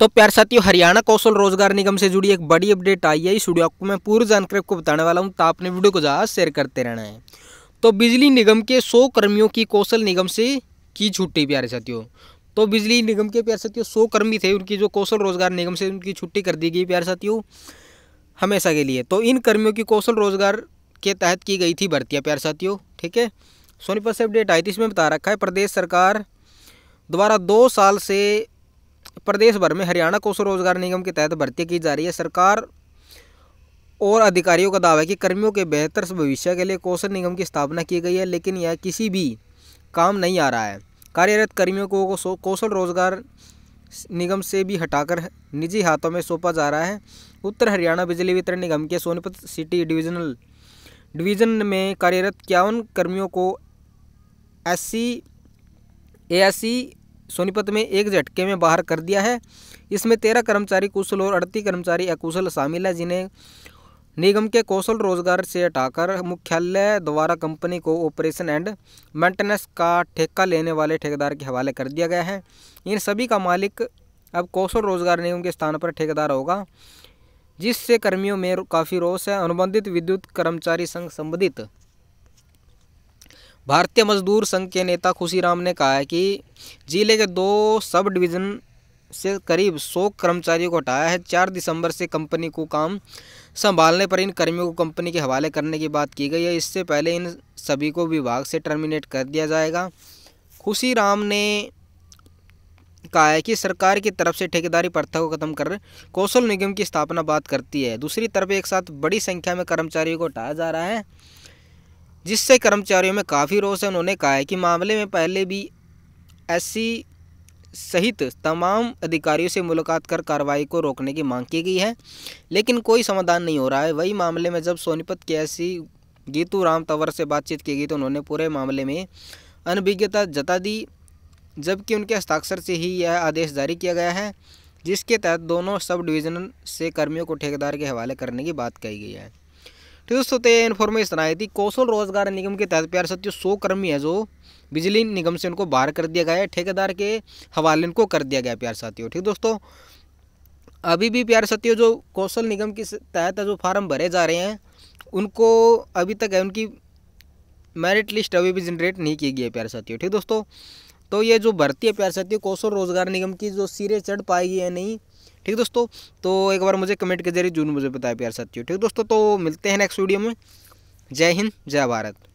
तो प्यार साथियों हरियाणा कौशल रोजगार निगम से जुड़ी एक बड़ी अपडेट आई है इस वीडियो को मैं पूरी जानकारी आपको बताने वाला हूँ तो आपने वीडियो को ज़्यादा शेयर करते रहना है तो बिजली निगम के सौ कर्मियों की कौशल निगम से की छुट्टी प्यारे साथियों तो बिजली निगम के प्यार साथियों सौ कर्मी थे उनकी जो कौशल रोजगार निगम से उनकी छुट्टी कर दी गई प्यार साथियों हमेशा के लिए तो इन कर्मियों की कौशल रोजगार के तहत की गई थी भर्तियाँ प्यार साथियों ठीक है सोनीपत से अपडेट आई थी इसमें बता रखा है प्रदेश सरकार द्वारा दो साल से प्रदेश भर में हरियाणा कौशल रोजगार निगम के तहत भर्ती की जा रही है सरकार और अधिकारियों का दावा है कि कर्मियों के बेहतर भविष्य के लिए कौशल निगम की स्थापना की गई है लेकिन यह किसी भी काम नहीं आ रहा है कार्यरत कर्मियों को कौशल रोजगार निगम से भी हटाकर निजी हाथों में सौंपा जा रहा है उत्तर हरियाणा बिजली वितरण निगम के सोनीपत सिटी डिविजनल डिवीज़न में कार्यरत इक्यावन कर्मियों को S C S C Sonipat में एक झटके में बाहर कर दिया है इसमें तेरह कर्मचारी कुशल और अड़तीस कर्मचारी अकुशल शामिल है जिन्हें निगम के कौशल रोजगार से हटाकर मुख्यालय द्वारा कंपनी को ऑपरेशन एंड मेंटेनेंस का ठेका लेने वाले ठेकेदार के हवाले कर दिया गया है इन सभी का मालिक अब कौशल रोजगार निगम के स्थान पर ठेकेदार होगा जिससे कर्मियों में काफ़ी रोष है अनुबंधित विद्युत कर्मचारी संघ संबंधित भारतीय मजदूर संघ के नेता खुशीराम ने कहा है कि जिले के दो सब डिवीज़न से करीब सौ कर्मचारियों को हटाया है चार दिसंबर से कंपनी को काम संभालने पर इन कर्मियों को कंपनी के हवाले करने की बात की गई है इससे पहले इन सभी को विभाग से टर्मिनेट कर दिया जाएगा खुशीराम ने कहा है कि सरकार की तरफ से ठेकेदारी प्रथा को खत्म कर कौशल निगम की स्थापना बात करती है दूसरी तरफ एक साथ बड़ी संख्या में कर्मचारियों को हटाया जा रहा है जिससे कर्मचारियों में काफ़ी रोष है उन्होंने कहा है कि मामले में पहले भी एससी सहित तमाम अधिकारियों से मुलाकात कर कार्रवाई को रोकने की मांग की गई है लेकिन कोई समाधान नहीं हो रहा है वही मामले में जब सोनीपत के एस गीतू राम तंवर से बातचीत की गई तो उन्होंने पूरे मामले में अनभिज्ञता जता दी जबकि उनके हस्ताक्षर से ही यह आदेश जारी किया गया है जिसके तहत दोनों सब डिवीज़न से कर्मियों को ठेकेदार के हवाले करने की बात कही गई है तो दोस्तों तो ये इन्फॉर्मेशन आई थी कौशल रोजगार निगम के तहत प्यार सत्यो सौ कर्मी है जो बिजली निगम से उनको बाहर कर दिया गया है ठेकेदार के हवाले इनको कर दिया गया प्यार साथियों ठीक दोस्तों अभी भी प्यार साथियों जो कौशल निगम के तहत जो फार्म भरे जा रहे हैं उनको अभी तक है उनकी मेरिट लिस्ट अभी भी जनरेट नहीं की गई है प्यार साथियों ठीक दोस्तों तो ये जो भर्ती है प्यार साथियों कौशल रोजगार निगम की जो सिरे चढ़ पाएगी या नहीं ठीक दोस्तों तो एक बार मुझे कमेंट के जरिए जरूर मुझे बताया प्यार साथियों ठीक दोस्तों तो मिलते हैं नेक्स्ट वीडियो में जय हिंद जय भारत